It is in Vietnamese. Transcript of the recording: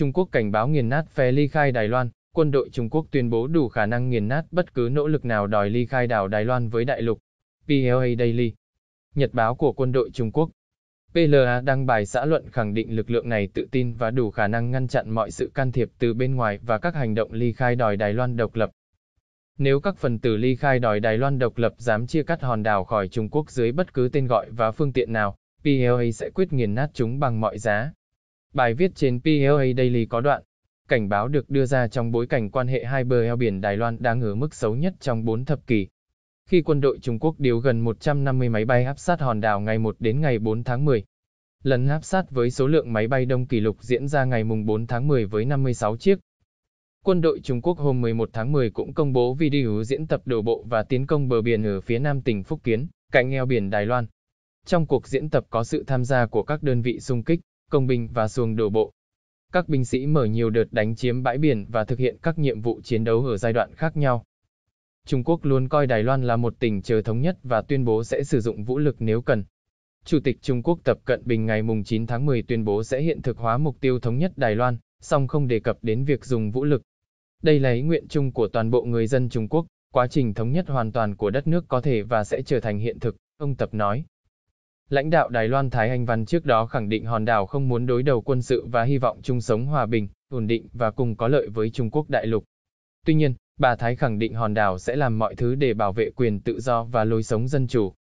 Trung Quốc cảnh báo nghiền nát phe ly khai Đài Loan, quân đội Trung Quốc tuyên bố đủ khả năng nghiền nát bất cứ nỗ lực nào đòi ly khai đảo Đài Loan với đại lục. PLA Daily Nhật báo của quân đội Trung Quốc PLA đăng bài xã luận khẳng định lực lượng này tự tin và đủ khả năng ngăn chặn mọi sự can thiệp từ bên ngoài và các hành động ly khai đòi Đài Loan độc lập. Nếu các phần tử ly khai đòi Đài Loan độc lập dám chia cắt hòn đảo khỏi Trung Quốc dưới bất cứ tên gọi và phương tiện nào, PLA sẽ quyết nghiền nát chúng bằng mọi giá. Bài viết trên PLA Daily có đoạn, cảnh báo được đưa ra trong bối cảnh quan hệ hai bờ eo biển Đài Loan đang ở mức xấu nhất trong 4 thập kỷ. Khi quân đội Trung Quốc điều gần 150 máy bay áp sát hòn đảo ngày 1 đến ngày 4 tháng 10. Lần áp sát với số lượng máy bay đông kỷ lục diễn ra ngày 4 tháng 10 với 56 chiếc. Quân đội Trung Quốc hôm 11 tháng 10 cũng công bố video diễn tập đổ bộ và tiến công bờ biển ở phía nam tỉnh Phúc Kiến, cạnh eo biển Đài Loan. Trong cuộc diễn tập có sự tham gia của các đơn vị xung kích, công binh và xuồng đổ bộ. Các binh sĩ mở nhiều đợt đánh chiếm bãi biển và thực hiện các nhiệm vụ chiến đấu ở giai đoạn khác nhau. Trung Quốc luôn coi Đài Loan là một tỉnh chờ thống nhất và tuyên bố sẽ sử dụng vũ lực nếu cần. Chủ tịch Trung Quốc Tập Cận Bình ngày 9 tháng 10 tuyên bố sẽ hiện thực hóa mục tiêu thống nhất Đài Loan, song không đề cập đến việc dùng vũ lực. Đây là ý nguyện chung của toàn bộ người dân Trung Quốc, quá trình thống nhất hoàn toàn của đất nước có thể và sẽ trở thành hiện thực, ông Tập nói. Lãnh đạo Đài Loan Thái Anh Văn trước đó khẳng định hòn đảo không muốn đối đầu quân sự và hy vọng chung sống hòa bình, ổn định và cùng có lợi với Trung Quốc đại lục. Tuy nhiên, bà Thái khẳng định hòn đảo sẽ làm mọi thứ để bảo vệ quyền tự do và lối sống dân chủ.